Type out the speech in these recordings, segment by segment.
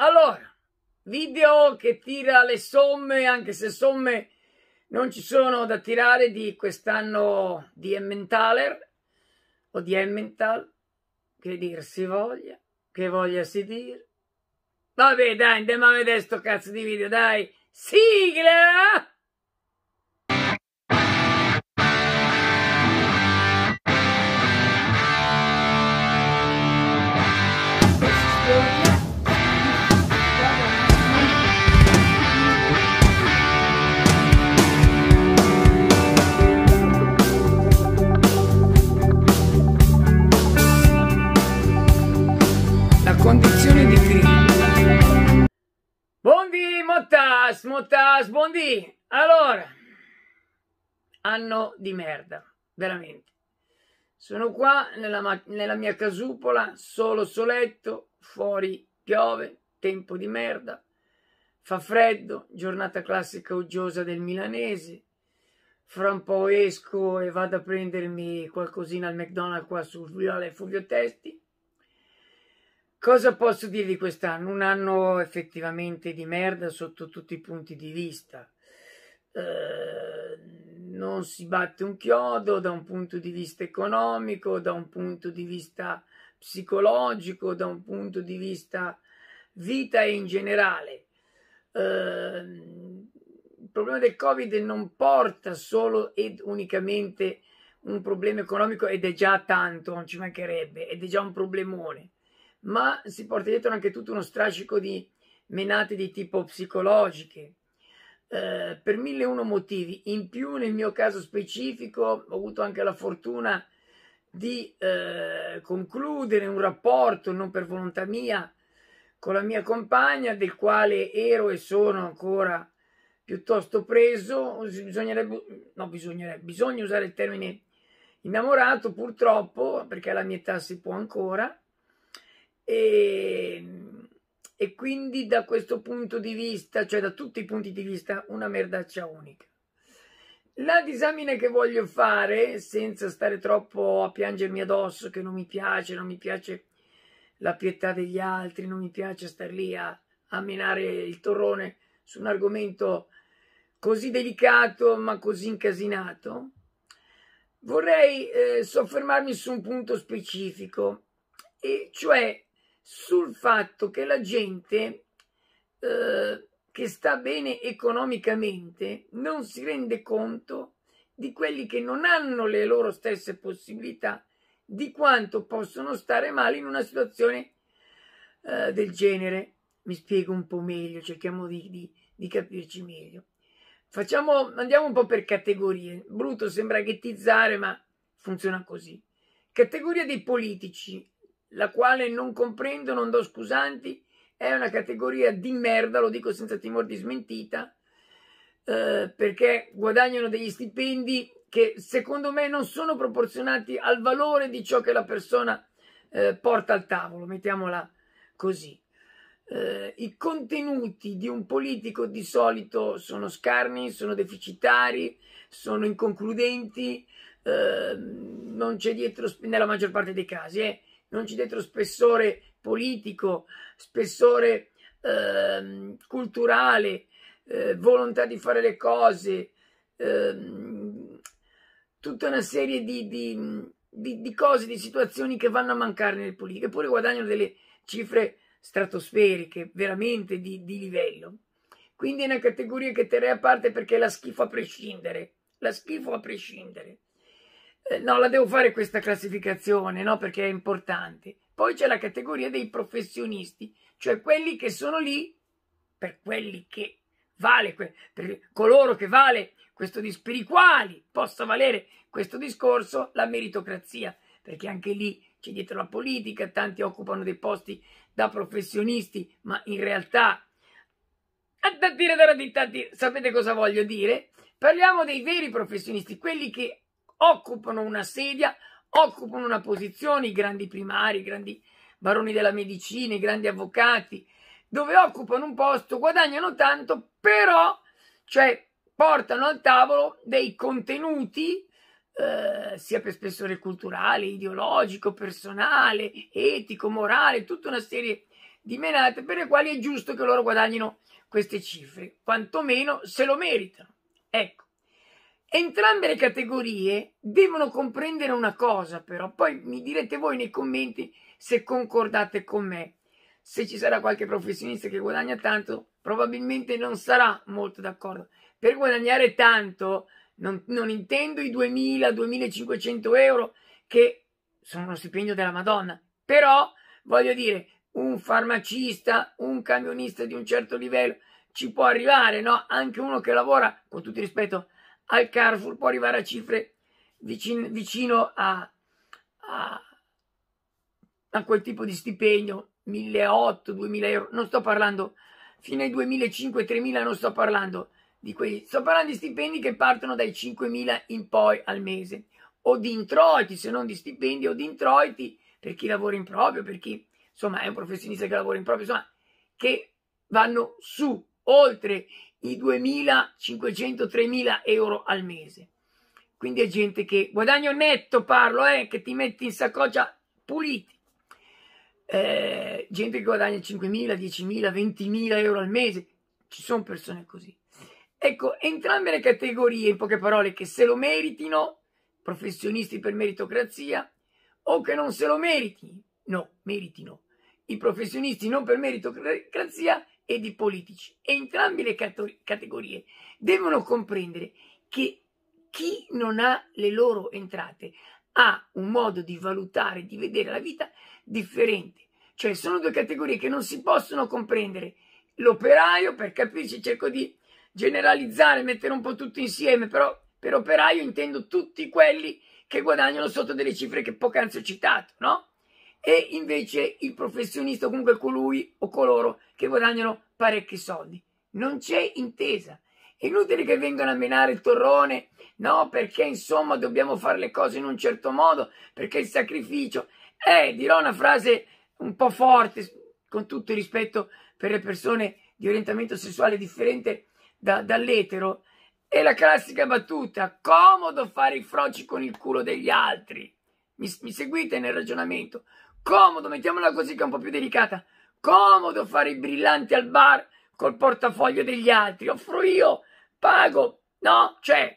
Allora, video che tira le somme, anche se somme non ci sono da tirare di quest'anno di Emmentaler o di Emmental, che dir si voglia, che voglia si dire. Vabbè, dai, andiamo a vedere sto cazzo di video, dai. Sigla! anno di merda, veramente. Sono qua nella, nella mia casupola, solo soletto, fuori piove, tempo di merda, fa freddo, giornata classica uggiosa del milanese. Fra un po' esco e vado a prendermi qualcosina al McDonald's qua sul Viale Fulvio Testi. Cosa posso dirvi quest'anno? Un anno effettivamente di merda sotto tutti i punti di vista eh, non si batte un chiodo da un punto di vista economico, da un punto di vista psicologico, da un punto di vista vita in generale. Eh, il problema del Covid non porta solo ed unicamente un problema economico ed è già tanto, non ci mancherebbe, ed è già un problemone, ma si porta dietro anche tutto uno strascico di menate di tipo psicologiche, eh, per mille e uno motivi. In più, nel mio caso specifico, ho avuto anche la fortuna di eh, concludere un rapporto, non per volontà mia, con la mia compagna, del quale ero e sono ancora piuttosto preso. Bisognerebbe, no, bisognerebbe, bisogna usare il termine innamorato, purtroppo, perché alla mia età si può ancora. E e quindi da questo punto di vista, cioè da tutti i punti di vista, una merdaccia unica. La disamina che voglio fare, senza stare troppo a piangermi addosso, che non mi piace, non mi piace la pietà degli altri, non mi piace stare lì a, a menare il torrone su un argomento così delicato ma così incasinato, vorrei eh, soffermarmi su un punto specifico, e cioè sul fatto che la gente eh, che sta bene economicamente non si rende conto di quelli che non hanno le loro stesse possibilità di quanto possono stare male in una situazione eh, del genere. Mi spiego un po' meglio, cerchiamo di, di, di capirci meglio. Facciamo, andiamo un po' per categorie. Brutto sembra ghettizzare, ma funziona così. Categoria dei politici, la quale non comprendo, non do scusanti, è una categoria di merda, lo dico senza timore di smentita, eh, perché guadagnano degli stipendi che secondo me non sono proporzionati al valore di ciò che la persona eh, porta al tavolo, mettiamola così. Eh, I contenuti di un politico di solito sono scarni, sono deficitari, sono inconcludenti, eh, non c'è dietro nella maggior parte dei casi. Eh non ci dentro spessore politico, spessore eh, culturale, eh, volontà di fare le cose, eh, tutta una serie di, di, di, di, cose, di situazioni che vanno a mancare nelle politiche, eppure guadagnano delle cifre stratosferiche, veramente di, livello. Quindi è una categoria che terrei a parte perché la schifo a prescindere, la schifo a prescindere. Eh, no, la devo fare questa classificazione, no, perché è importante. Poi c'è la categoria dei professionisti, cioè quelli che sono lì per quelli che vale, per coloro che vale questo, per i quali possa valere questo discorso, la meritocrazia, perché anche lì c'è dietro la politica, tanti occupano dei posti da professionisti, ma in realtà, da dire, da dire, sapete cosa voglio dire? Parliamo dei veri professionisti, quelli che occupano una sedia, occupano una posizione, i grandi primari, i grandi baroni della medicina, i grandi avvocati, dove occupano un posto, guadagnano tanto, però cioè, portano al tavolo dei contenuti eh, sia per spessore culturale, ideologico, personale, etico, morale, tutta una serie di menate per le quali è giusto che loro guadagnino queste cifre, quantomeno se lo meritano. Ecco, Entrambe le categorie devono comprendere una cosa, però poi mi direte voi nei commenti se concordate con me. Se ci sarà qualche professionista che guadagna tanto, probabilmente non sarà molto d'accordo. Per guadagnare tanto, non, non intendo i 2000-2500 euro che sono uno stipendio della Madonna, però voglio dire, un farmacista, un camionista di un certo livello ci può arrivare, no? Anche uno che lavora, con tutto rispetto, al Carrefour può arrivare a cifre vicin, vicino a, a, a, quel tipo di stipendio, 1.800, 2.000 euro, non sto parlando fino ai 2.500, 3.000, non sto parlando di quelli, sto parlando di stipendi che partono dai 5.000 in poi al mese, o di introiti, se non di stipendi, o di introiti per chi lavora in proprio, per chi insomma è un professionista che lavora in proprio, insomma, che vanno su oltre i 2.500-3.000 euro al mese. Quindi è gente che guadagno netto, parlo, eh, che ti metti in saccoccia puliti. Eh, gente che guadagna 5.000, 10.000, 20.000 euro al mese. Ci sono persone così. Ecco, entrambe le categorie, in poche parole, che se lo meritino, professionisti per meritocrazia, o che non se lo meriti, no, meritino, i professionisti non per meritocrazia e di politici. Entrambe le categorie devono comprendere che chi non ha le loro entrate ha un modo di valutare, di vedere la vita differente. Cioè sono due categorie che non si possono comprendere. L'operaio, per capirci, cerco di generalizzare, mettere un po' tutto insieme, però per operaio intendo tutti quelli che guadagnano sotto delle cifre che poc'anzi ho citato, no? e invece il professionista o comunque colui o coloro che guadagnano parecchi soldi. Non c'è intesa. È inutile che vengano a menare il torrone, no, perché insomma dobbiamo fare le cose in un certo modo, perché il sacrificio. Eh, dirò una frase un po' forte, con tutto il rispetto per le persone di orientamento sessuale differente da, dall'etero, è la classica battuta, comodo fare i froci con il culo degli altri. Mi, mi seguite nel ragionamento? comodo, mettiamola così che è un po' più delicata, comodo fare i brillanti al bar col portafoglio degli altri, offro io, pago, no, cioè,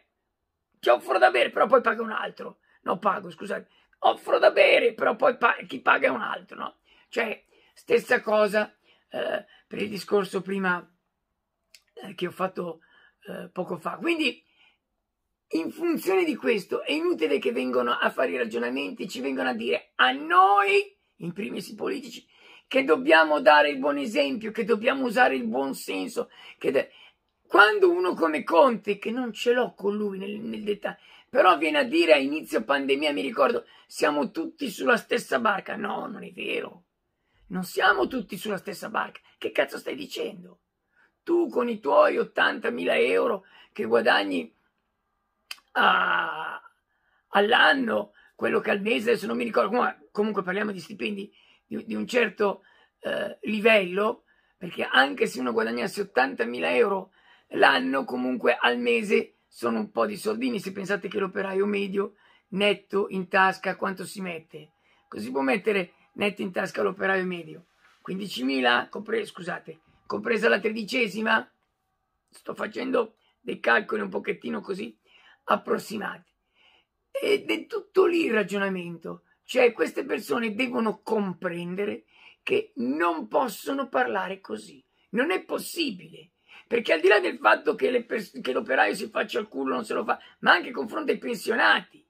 ti offro da bere, però poi paga un altro, no, pago, scusate, offro da bere, però poi pa- chi paga è un altro, no? Cioè, stessa cosa eh, per il discorso prima eh, che ho fatto eh, poco fa. Quindi in funzione di questo è inutile che vengano a fare i ragionamenti, ci vengono a dire a noi, in primis i politici, che dobbiamo dare il buon esempio, che dobbiamo usare il buon senso. Che Quando uno come Conte, che non ce l'ho con lui nel, nel dettaglio, però viene a dire a inizio pandemia, mi ricordo, siamo tutti sulla stessa barca. No, non è vero. Non siamo tutti sulla stessa barca. Che cazzo stai dicendo? Tu con i tuoi 80.000 euro che guadagni a, ah, all'anno, quello che al mese, se non mi ricordo, comunque, comunque parliamo di stipendi di, di un certo eh, livello, perché anche se uno guadagnasse 80.000 euro l'anno, comunque al mese sono un po' di soldini, se pensate che l'operaio medio netto in tasca quanto si mette, così può mettere netto in tasca l'operaio medio. 15.000, compre- scusate, compresa la tredicesima, sto facendo dei calcoli un pochettino così approssimati. Ed è tutto lì il ragionamento, cioè queste persone devono comprendere che non possono parlare così, non è possibile, perché al di là del fatto che, pers- che l'operaio si faccia il culo, non se lo fa, ma anche confronto ai pensionati,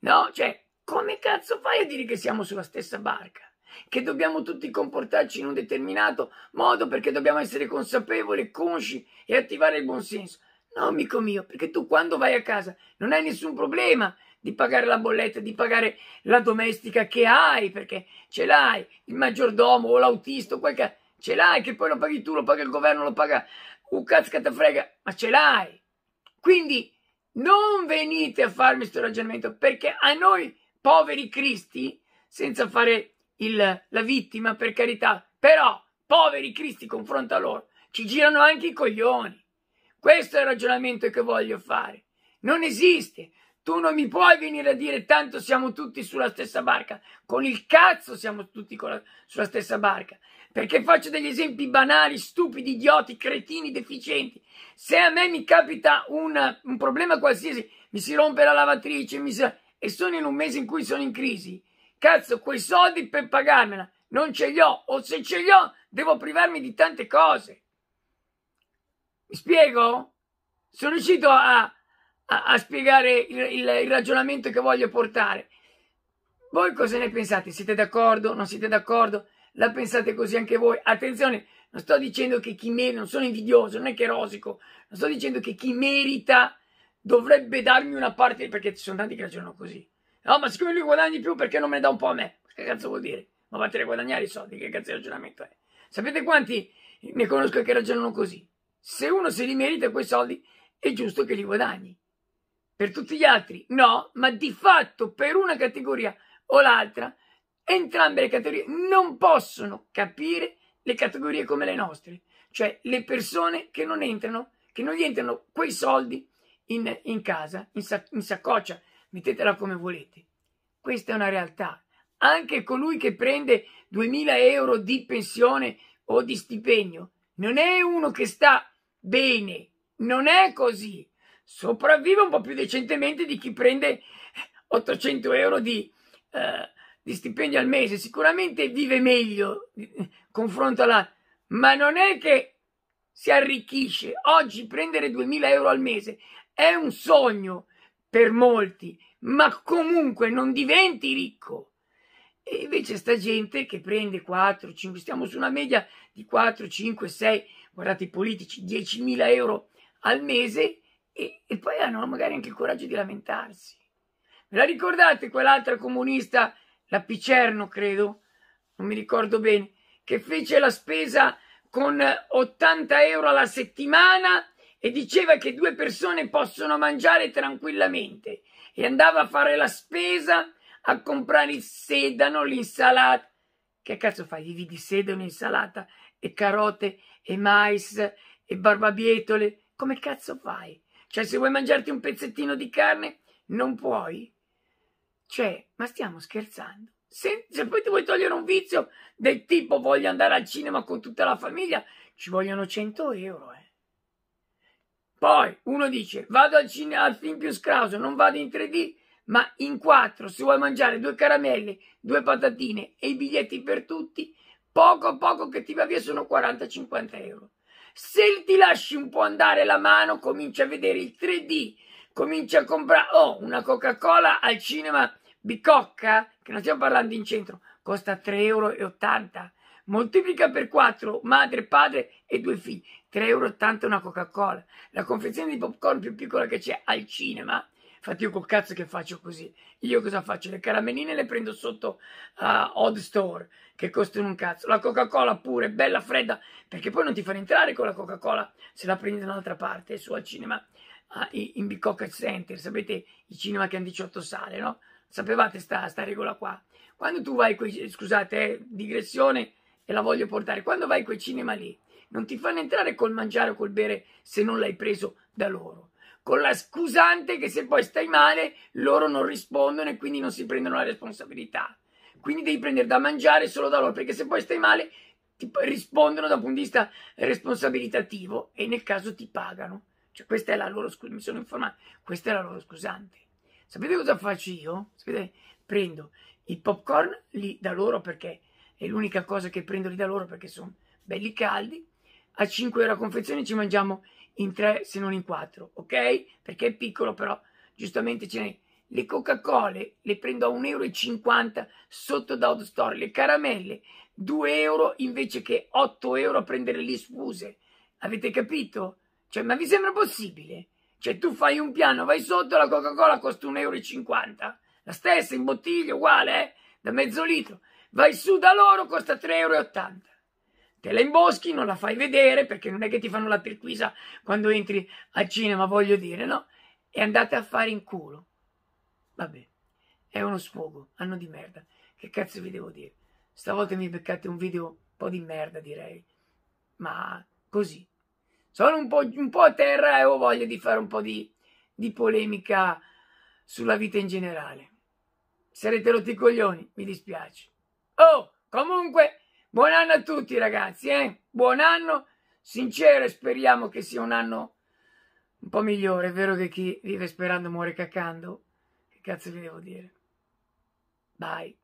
no? Cioè, come cazzo fai a dire che siamo sulla stessa barca? Che dobbiamo tutti comportarci in un determinato modo perché dobbiamo essere consapevoli, consci e attivare il buon senso. No, amico mio, perché tu quando vai a casa non hai nessun problema di pagare la bolletta, di pagare la domestica che hai, perché ce l'hai, il maggiordomo o l'autista o qualche... Ce l'hai, che poi lo paghi tu, lo paga il governo, lo paga un cazzo che te frega, ma ce l'hai. Quindi non venite a farmi questo ragionamento, perché a noi poveri cristi, senza fare il, la vittima per carità, però poveri cristi confronta loro, ci girano anche i coglioni. Questo è il ragionamento che voglio fare. Non esiste. Tu non mi puoi venire a dire tanto siamo tutti sulla stessa barca. Con il cazzo siamo tutti la, sulla stessa barca. Perché faccio degli esempi banali, stupidi, idioti, cretini, deficienti. Se a me mi capita una, un problema qualsiasi, mi si rompe la lavatrice mi si... e sono in un mese in cui sono in crisi, cazzo, quei soldi per pagarmela non ce li ho o se ce li ho devo privarmi di tante cose spiego? Sono riuscito a, a, a spiegare il, il, il ragionamento che voglio portare. Voi cosa ne pensate? Siete d'accordo? Non siete d'accordo? La pensate così anche voi? Attenzione, non sto dicendo che chi merita, non sono invidioso, non è che rosico, non sto dicendo che chi merita dovrebbe darmi una parte, perché ci sono tanti che ragionano così. No, ma siccome lui guadagni più, perché non me ne dà un po' a me? Che cazzo vuol dire? Ma vattene a guadagnare i soldi, che cazzo di ragionamento è? Sapete quanti ne conosco che ragionano così? se uno se li merita quei soldi è giusto che li guadagni. Per tutti gli altri no, ma di fatto per una categoria o l'altra entrambe le categorie non possono capire le categorie come le nostre, cioè le persone che non entrano, che non gli entrano quei soldi in, in casa, in, sac- in saccoccia, mettetela come volete. Questa è una realtà. Anche colui che prende 2000 euro di pensione o di stipendio non è uno che sta Bene, non è così. Sopravvive un po' più decentemente di chi prende 800 eh, euro di, eh, di stipendio al mese. Sicuramente vive meglio eh, confronto alla... Ma non è che si arricchisce. Oggi prendere 2000 euro al mese è un sogno per molti, ma comunque non diventi ricco. E invece sta gente che prende 4, 5, stiamo su una media di 4, 5, 6 guardate i politici, 10.000 euro al mese e, e poi hanno magari anche il coraggio di lamentarsi. Ve la ricordate quell'altra comunista, la Picerno credo, non mi ricordo bene, che fece la spesa con 80 euro alla settimana e diceva che due persone possono mangiare tranquillamente e andava a fare la spesa a comprare il sedano, l'insalata. Che cazzo fai? Vivi di sedano, insalata e carote e mais e barbabietole, come cazzo fai? Cioè, se vuoi mangiarti un pezzettino di carne, non puoi? Cioè, ma stiamo scherzando. Se, se poi ti vuoi togliere un vizio del tipo voglio andare al cinema con tutta la famiglia, ci vogliono 100 euro, eh. Poi uno dice vado al cinema al film più scrauso, non vado in 3D, ma in 4 se vuoi mangiare due caramelle, due patatine e i biglietti per tutti, poco poco che ti va via sono 40-50 euro. Se ti lasci un po' andare la mano, cominci a vedere il 3D, cominci a comprare oh, una Coca-Cola al cinema Bicocca, che non stiamo parlando in centro, costa 3,80 euro. Moltiplica per 4 madre, padre e due figli, 3,80 euro una Coca-Cola. La confezione di popcorn più piccola che c'è al cinema Infatti io col cazzo che faccio così. Io cosa faccio? Le caramelline le prendo sotto a uh, Odd Store, che costano un cazzo. La Coca-Cola pure, bella fredda, perché poi non ti fanno entrare con la Coca-Cola se la prendi da un'altra parte, su al cinema, uh, in Bicocca Center. Sapete i cinema che hanno 18 sale, no? Sapevate sta, sta regola qua? Quando tu vai, quei, scusate, eh, digressione e la voglio portare, quando vai a quei cinema lì, non ti fanno entrare col mangiare o col bere se non l'hai preso da loro con la scusante che se poi stai male loro non rispondono e quindi non si prendono la responsabilità. Quindi devi prendere da mangiare solo da loro, perché se poi stai male ti rispondono da un punto di vista responsabilitativo e nel caso ti pagano. Cioè questa è la loro scusante, mi sono informato, questa è la loro scusante. Sapete cosa faccio io? Sapete? Prendo i popcorn lì da loro perché è l'unica cosa che prendo lì da loro perché sono belli caldi. A 5 euro a confezione ci mangiamo in tre se non in quattro, ok? Perché è piccolo, però giustamente ce n'è. Le Coca-Cola le prendo a 1,50 euro sotto da Odd Store, le caramelle 2 euro invece che 8 euro a prendere lì spuse. Avete capito? Cioè, ma vi sembra possibile? Cioè, tu fai un piano, vai sotto, la Coca-Cola costa 1,50 euro. La stessa in bottiglia, uguale, eh? Da mezzo litro. Vai su da loro, costa 3,80 euro te la imboschi, non la fai vedere perché non è che ti fanno la perquisa quando entri al cinema, voglio dire, no? E andate a fare in culo. Vabbè, è uno sfogo, anno di merda. Che cazzo vi devo dire? Stavolta mi beccate un video un po' di merda, direi. Ma così. Sono un po', un po a terra e ho voglia di fare un po' di, di polemica sulla vita in generale. Sarete rotti coglioni, mi dispiace. Oh, comunque Buon anno a tutti ragazzi, eh? buon anno, sincero e speriamo che sia un anno un po' migliore, è vero che chi vive sperando muore cacando, che cazzo vi devo dire? Bye.